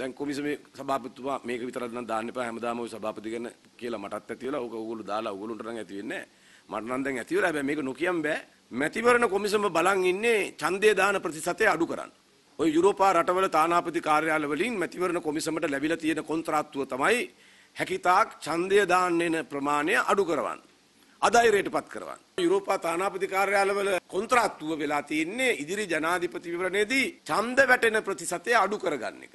දැන් කොමිසමේ සභාපතිතුමා මේක විතරක් නම් දාන්න එපා හැමදාම ওই සභාපති ගැන කියලා මටත් ඇති වෙලා ඕක ඕගොල්ලෝ දාලා ඕගොල්ලොන්ට නම් ඇති වෙන්නේ නැහැ. මට නම් දැන් ඇති වෙලා හැබැයි මේක නොකියම් බෑ. මැතිවරණ කොමිසම බලන් ඉන්නේ ඡන්දය දාන ප්‍රතිශතය අඩු කරන්න. ඔය යුරෝපා රටවල තානාපති කාර්යාල වලින් මැතිවරණ කොමිසමට ලැබිලා තියෙන කොන්ත්‍රාත්තුව තමයි හැකිතාක් ඡන්දය දාන්න ප්‍රමාණය අඩු කරවන්න. අධෛර්යයටපත් කරවන්න. යුරෝපා තානාපති කාර්යාලවල කොන්ත්‍රාත්තුව වෙලා තියෙන්නේ ඉදිරි ජනාධිපති විවරණයේදී ඡන්ද වැටෙන ප්‍රතිශතය අඩු කරගන්න එක.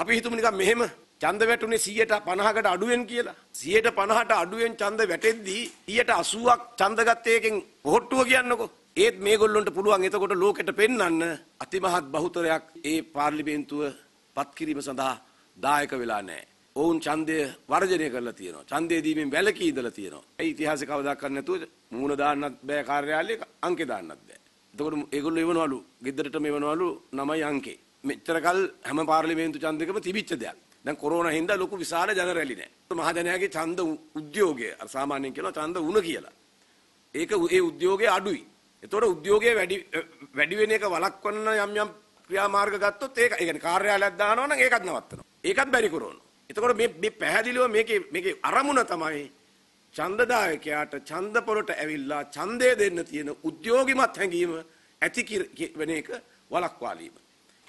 අපි හිතමු නිකන් මෙහෙම ඡන්ද වැටුනේ 150කට අඩුවෙන් කියලා. 150ට අඩුවෙන් ඡන්ද වැටෙද්දී 180ක් ඡන්ද ගත්තේ එකෙන් වොට්ටුව කියන්නකෝ. ඒත් මේගොල්ලොන්ට පුළුවන් එතකොට ලෝකෙට පෙන්වන්න අතිමහත් බහුතරයක් ඒ පාර්ලිමේන්තුව පත් කිරීම සඳහා දායක වෙලා නැහැ. ඔවුන් ඡන්දය වර්ජනය කරලා තියෙනවා. ඡන්දය දීමෙන් වැළකී ඉඳලා තියෙනවා. ඒ ඉතිහාසය කවදාකවත් නැතුව මූණ දාන්නත් බෑ කාර්යාලයක අංකේ දාන්නත් බෑ. එතකොට ඒගොල්ලෝ එවනවලු ගෙදරට මෙවනවලු නමයි අංකේ. මෙච්චරකල් හැම පාර්ලිමේන්තු ඡන්දකම තිබිච්ච දෙයක්. දැන් කොරෝනා හින්දා ලොකු විශාල ජන රැලි නැහැ. මහජනයාගේ ඡන්ද උද්‍යෝගය සාමාන්‍යයෙන් කියනවා ඡන්ද වුණ කියලා. ඒක ඒ උද්‍යෝගය අඩුයි. ඒතකොට උද්‍යෝගය වැඩි වැඩි වෙන එක වළක්වන්න යම් යම් ක්‍රියාමාර්ග ගත්තොත් ඒක ඒ කියන්නේ කාර්යාලයක් දානවා නම් ඒකත් නවත්තනවා. ඒකත් බැරි කරනවා. එතකොට මේ මේ පැහැදිලිව මේකේ මේකේ අරමුණ තමයි ඡන්දදායකයාට ඡන්ද පොරට ඇවිල්ලා ඡන්දය දෙන්න තියෙන උද්‍යෝගිමත් හැඟීම ඇති වෙන එක වළක්වාලීම.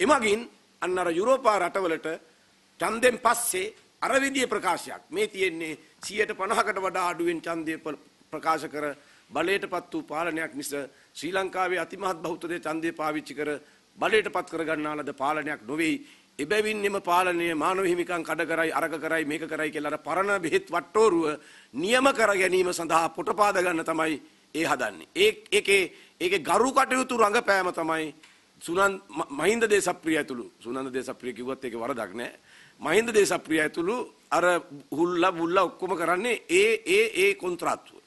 එමගින් අන්න අර යුරෝපා රටවලට ඡන්දෙන් පස්සේ අර විදිය ප්‍රකාශයක් මේ තියෙන්නේ 150කට වඩා අඩුවෙන් ඡන්දය ප්‍රකාශ කර බලයටපත් වූ පාලනයක් මිස ශ්‍රී ලංකාවේ අතිමහත් බෞද්ධ ඡන්දය පාවිච්චි කර බලයටපත් කරගන්නා ලද පාලනයක් නොවේ එබැවින් එම පාලනය මානව හිමිකම් කඩ කරයි අරග කරයි මේක කරයි කියලා අර පරණ බෙහෙත් වට්ටෝරුව නියම කර ගැනීම සඳහා පොටපාද ගන්න තමයි ඒ හදන්නේ. ඒ ඒකේ ඒකේ ගරු කටයුතු රඟපෑම තමයි සුනන් මහින්ද දේශප්‍රිය ඇතුළු සුනන්ද දේශප්‍රිය කිව්වත් ඒක වරදක් නෑ මහින්ද දේශප්‍රිය ඇතුළු අර හුල්ලා බුල්ලා ඔක්කොම කරන්නේ ඒ ඒ ඒ කොන්ත්‍රාත්තුව